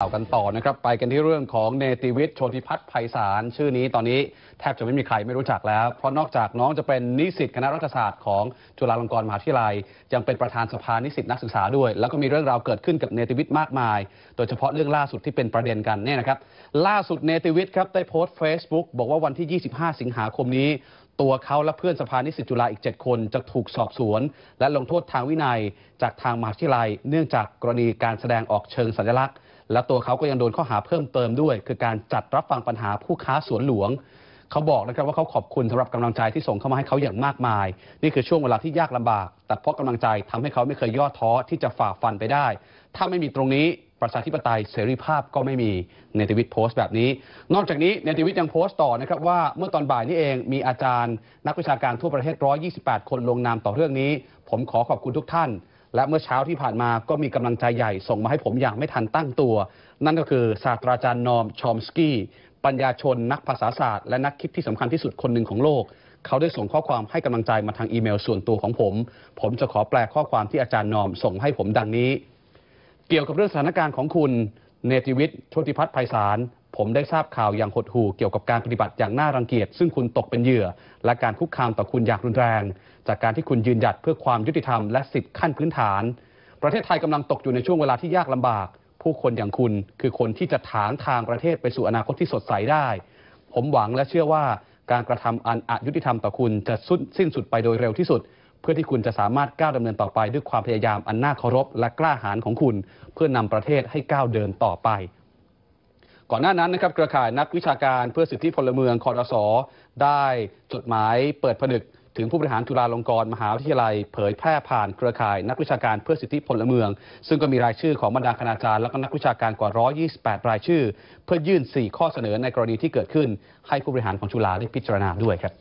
ข่าวกันต่อนะครับไปกันที่เรื่องของเนติวิทย์โชติพัฒน์ไพศาล ชื่อนี้ตอนนี้แทบจะไม่มีใครไม่รู้จักแล้ว เพราะนอกจากน้องจะเป็นนิสิตคณะรัฐศาสตร์ของจุฬาลงกรณ์มหาวิทยาลัยยังเป็นประธานสภานิสิตนักศึกษาด้วย แล้วก็มีเรื่องราวเกิดขึ้นกับเนติวิทย์มากมาย โดยเฉพาะเรื่องล่าสุดที่เป็นประเด็นกันเนี่ยนะครับล่าสุดเนติวิทย์ครับได้โพสต์ Facebook บอกว่าวันที่ 25 สิงหาคมนี้ ตัวเขาและเพื่อนสภานิสิตจุฬาอีก 7 คนจะถูกสอบสวนและลงโทษทางวินัยจากทางมหาวิทยาลัย เนื่องจากกรณีการแสดงออกเชิงสัญลักษณ์และตัวเขาก็ยังโดนข้อหาเพิ่มเติมด้วย คือการจัดรับฟังปัญหาผู้ค้าสวนหลวงเขาบอกนะครับว่าเขาขอบคุณสำหรับกำลังใจที่ส่งเข้ามาให้เขาอย่างมากมายนี่คือช่วงเวลาที่ยากลำบาก แต่เพราะกำลังใจทำให้เขาไม่เคยย่อท้อที่จะฝ่าฟันไปได้ ถ้าไม่มีตรงนี้ประชาธิปไตยเสรีภาพก็ไม่มีเนติวิทย์โพสต์แบบนี้ นอกจากนี้เนติวิทย์ยังโพสต์ต่อนะครับว่า เมื่อตอนบ่ายนี้เองมีอาจารย์ นักวิชาการทั่วประเทศ128 คนลงนามต่อเรื่องนี้ ผมขอขอบคุณทุกท่านและเมื่อเช้าที่ผ่านมาก็มีกำลังใจใหญ่ ส่งมาให้ผมอย่างไม่ทันตั้งตัว นั่นก็คือศาสตราจารย์นอม ชอมสกี้ปัญญาชนนักภาษาศาสตร์และนักคิดที่สำคัญที่สุดคนหนึ่งของโลก เขาได้ส่งข้อความให้กำลังใจมาทางอีเมลส่วนตัวของผม ผมจะขอแปลข้อความที่อาจารย์นอมส่งให้ผมดังนี้ เกี่ยวกับเรื่องสถานการณ์ของคุณ เนติวิทย์โชติพัฒน์ไพศาล ผมได้ทราบข่าวอย่างหดหู่เกี่ยวกับการปฏิบัติอย่างน่ารังเกียจ ซึ่งคุณตกเป็นเหยื่อ และการคุกคามต่อคุณอย่างรุนแรงจากการที่คุณยืนหยัดเพื่อความยุติธรรมและสิทธิขั้นพื้นฐาน ประเทศไทยกำลังตกอยู่ในช่วงเวลาที่ยากลำบาก ผู้คนอย่างคุณ คือคนที่จะถางทางประเทศไปสู่อนาคตที่สดใสได้ ผมหวังและเชื่อว่า การกระทำอันอายุติธรรมต่อคุณจะสสิ้นสุดไปโดยเร็วที่สุด เพื่อที่คุณจะสามารถก้าวดำเนินต่อไป ด้วยความพยายามอันน่าเคารพ และกล้าหาญของคุณ เพื่อนำประเทศให้ก้าวเดินต่อไปก่อนหน้านั้นนะครับเครือข่ายนักวิชาการเพื่อสิทธิพลเมืองคอรสได้จดหมายเปิดผนึกถึงผู้บริหารจุฬาลงกรณ์มหาวิทยาลัยเผยแพร่ผ่านเครือข่าย นักวิชาการเพื่อสิทธิพลเมือง ซึ่งก็มีรายชื่อของบรรดาคณาจารย์ และก็นักวิชาการกว่า 128 รายชื่อ เพื่อยื่น 4 ข้อเสนอในกรณีที่เกิดขึ้น ให้ผู้บริหารของจุฬาได้พิจารณาด้วยครับ